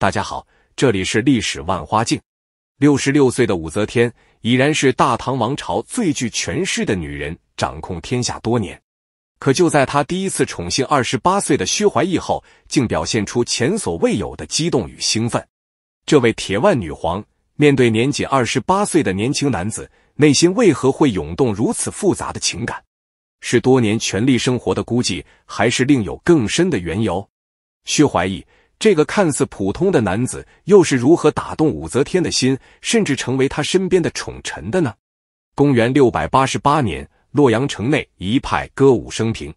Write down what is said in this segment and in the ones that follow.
大家好，这里是历史万花镜。六十六岁的武则天已然是大唐王朝最具权势的女人，掌控天下多年。可就在她第一次宠幸二十八岁的薛怀义后，竟表现出前所未有的激动与兴奋。这位铁腕女皇面对年仅二十八岁的年轻男子，内心为何会涌动如此复杂的情感？是多年权力生活的孤寂，还是另有更深的缘由？薛怀义。这个看似普通的男子，又是如何打动武则天的心，甚至成为他身边的宠臣的呢？公元六百八十八年，洛阳城内一派歌舞升平，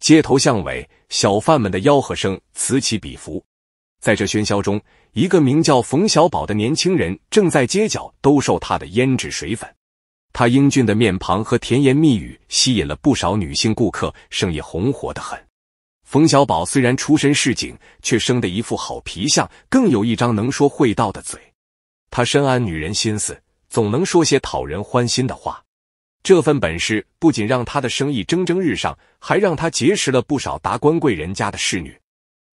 街头巷尾小贩们的吆喝声此起彼伏。在这喧嚣中，一个名叫冯小宝的年轻人正在街角兜售他的胭脂水粉。他英俊的面庞和甜言蜜语吸引了不少女性顾客，生意红火得很。冯小宝虽然出身市井，却生得一副好皮相，更有一张能说会道的嘴。他深谙女人心思，总能说些讨人欢心的话。这份本事不仅让他的生意蒸蒸日上，还让他结识了不少达官贵人家的侍女。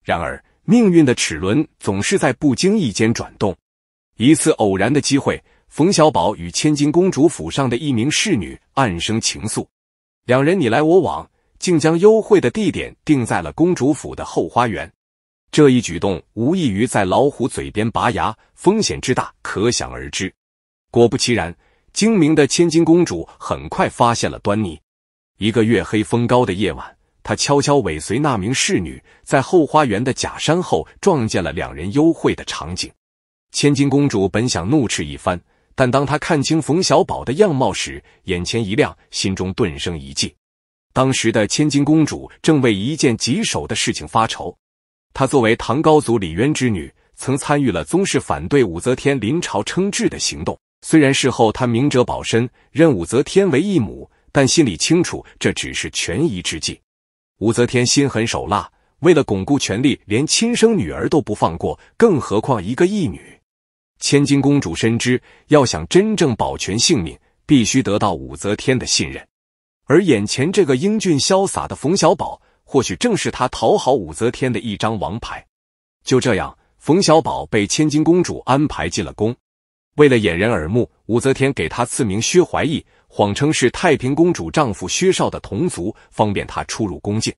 然而，命运的齿轮总是在不经意间转动。一次偶然的机会，冯小宝与千金公主府上的一名侍女暗生情愫，两人你来我往。竟将幽会的地点定在了公主府的后花园，这一举动无异于在老虎嘴边拔牙，风险之大可想而知。果不其然，精明的千金公主很快发现了端倪。一个月黑风高的夜晚，她悄悄尾随那名侍女，在后花园的假山后撞见了两人幽会的场景。千金公主本想怒斥一番，但当她看清冯小宝的样貌时，眼前一亮，心中顿生一计。当时的千金公主正为一件棘手的事情发愁。她作为唐高祖李渊之女，曾参与了宗室反对武则天临朝称制的行动。虽然事后她明哲保身，认武则天为义母，但心里清楚这只是权宜之计。武则天心狠手辣，为了巩固权力，连亲生女儿都不放过，更何况一个义女。千金公主深知，要想真正保全性命，必须得到武则天的信任。而眼前这个英俊潇洒的冯小宝，或许正是他讨好武则天的一张王牌。就这样，冯小宝被千金公主安排进了宫。为了掩人耳目，武则天给他赐名薛怀义，谎称是太平公主丈夫薛绍的同族，方便他出入宫禁。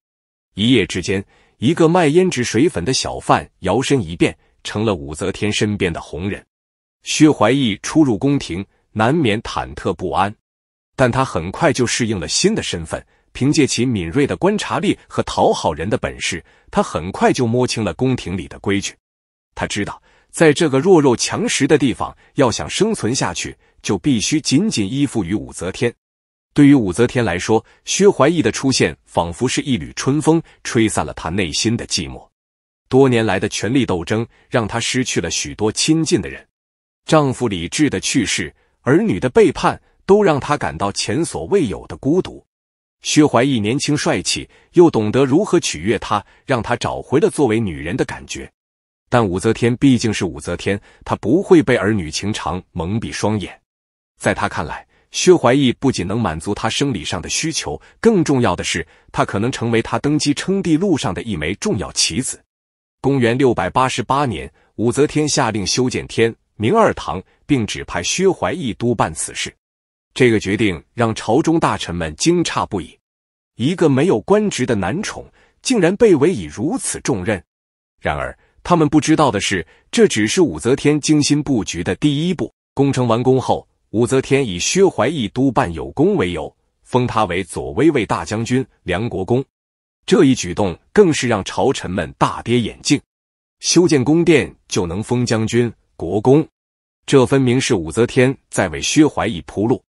一夜之间，一个卖胭脂水粉的小贩摇身一变，成了武则天身边的红人。薛怀义出入宫廷，难免忐忑不安。但他很快就适应了新的身份，凭借其敏锐的观察力和讨好人的本事，他很快就摸清了宫廷里的规矩。他知道，在这个弱肉强食的地方，要想生存下去，就必须紧紧依附于武则天。对于武则天来说，薛怀义的出现仿佛是一缕春风，吹散了她内心的寂寞。多年来的权力斗争让她失去了许多亲近的人，丈夫李治的去世，儿女的背叛。都让他感到前所未有的孤独。薛怀义年轻帅气，又懂得如何取悦她，让他找回了作为女人的感觉。但武则天毕竟是武则天，她不会被儿女情长蒙蔽双眼。在她看来，薛怀义不仅能满足她生理上的需求，更重要的是，他可能成为她登基称帝路上的一枚重要棋子。公元六百八十八年，武则天下令修建天明二堂，并指派薛怀义督办此事。这个决定让朝中大臣们惊诧不已，一个没有官职的男宠竟然被委以如此重任。然而他们不知道的是，这只是武则天精心布局的第一步。工程完工后，武则天以薛怀义督办有功为由，封他为左威卫大将军、梁国公。这一举动更是让朝臣们大跌眼镜：修建宫殿就能封将军、国公，这分明是武则天在为薛怀义铺路。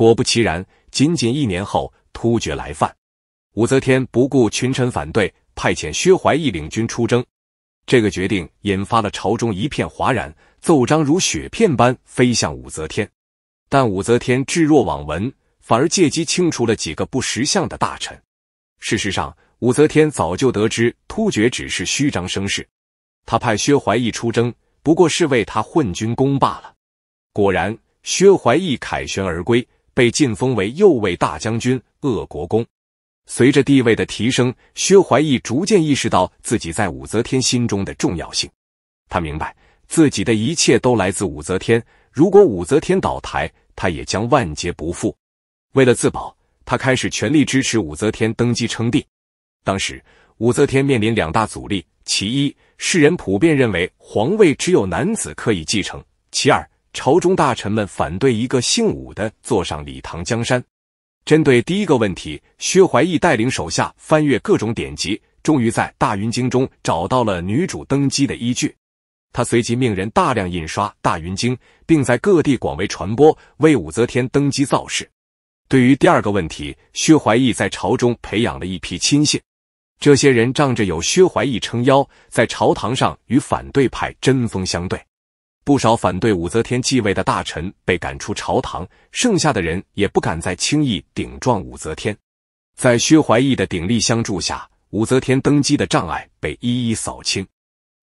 果不其然，仅仅一年后，突厥来犯，武则天不顾群臣反对，派遣薛怀义领军出征。这个决定引发了朝中一片哗然，奏章如雪片般飞向武则天。但武则天置若罔闻，反而借机清除了几个不识相的大臣。事实上，武则天早就得知突厥只是虚张声势，他派薛怀义出征不过是为他混军功罢了。果然，薛怀义凯旋而归。被晋封为右卫大将军、鄂国公。随着地位的提升，薛怀义逐渐意识到自己在武则天心中的重要性。他明白自己的一切都来自武则天，如果武则天倒台，他也将万劫不复。为了自保，他开始全力支持武则天登基称帝。当时，武则天面临两大阻力：其一，世人普遍认为皇位只有男子可以继承；其二。朝中大臣们反对一个姓武的坐上李唐江山。针对第一个问题，薛怀义带领手下翻阅各种典籍，终于在《大云经》中找到了女主登基的依据。他随即命人大量印刷《大云经》，并在各地广为传播，为武则天登基造势。对于第二个问题，薛怀义在朝中培养了一批亲信，这些人仗着有薛怀义撑腰，在朝堂上与反对派针锋相对。不少反对武则天继位的大臣被赶出朝堂，剩下的人也不敢再轻易顶撞武则天。在薛怀义的鼎力相助下，武则天登基的障碍被一一扫清。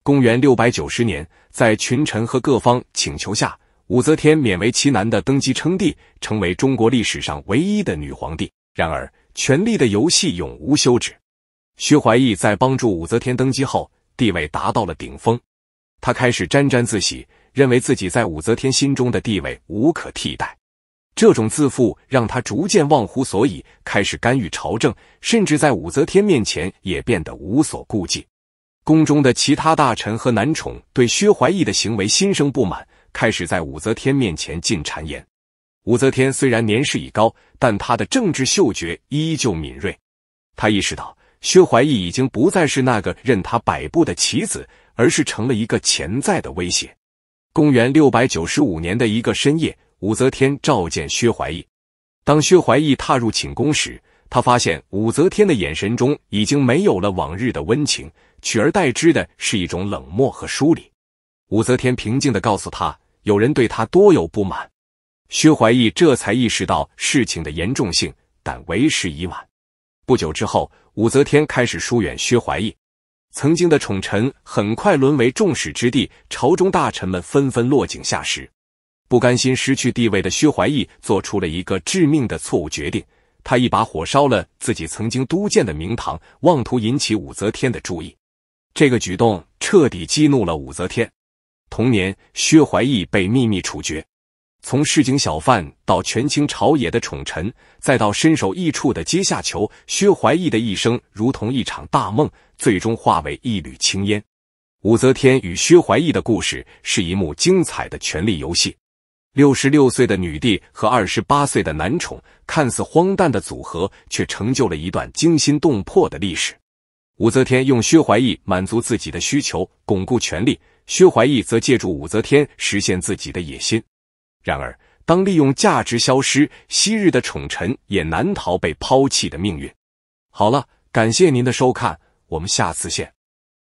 公元六百九十年，在群臣和各方请求下，武则天勉为其难地登基称帝，成为中国历史上唯一的女皇帝。然而，权力的游戏永无休止。薛怀义在帮助武则天登基后，地位达到了顶峰，他开始沾沾自喜。认为自己在武则天心中的地位无可替代，这种自负让他逐渐忘乎所以，开始干预朝政，甚至在武则天面前也变得无所顾忌。宫中的其他大臣和男宠对薛怀义的行为心生不满，开始在武则天面前进谗言。武则天虽然年事已高，但她的政治嗅觉依旧敏锐。她意识到，薛怀义已经不再是那个任他摆布的棋子，而是成了一个潜在的威胁。公元六百九十五年的一个深夜，武则天召见薛怀义。当薛怀义踏入寝宫时，他发现武则天的眼神中已经没有了往日的温情，取而代之的是一种冷漠和疏离。武则天平静的告诉他，有人对他多有不满。薛怀义这才意识到事情的严重性，但为时已晚。不久之后，武则天开始疏远薛怀义。曾经的宠臣很快沦为众矢之的，朝中大臣们纷纷落井下石。不甘心失去地位的薛怀义做出了一个致命的错误决定，他一把火烧了自己曾经督建的明堂，妄图引起武则天的注意。这个举动彻底激怒了武则天。同年，薛怀义被秘密处决。从市井小贩到权倾朝野的宠臣，再到身首异处的阶下囚，薛怀义的一生如同一场大梦，最终化为一缕青烟。武则天与薛怀义的故事是一幕精彩的权力游戏。六十六岁的女帝和二十八岁的男宠，看似荒诞的组合，却成就了一段惊心动魄的历史。武则天用薛怀义满足自己的需求，巩固权力；薛怀义则借助武则天实现自己的野心。然而，当利用价值消失，昔日的宠臣也难逃被抛弃的命运。好了，感谢您的收看，我们下次见。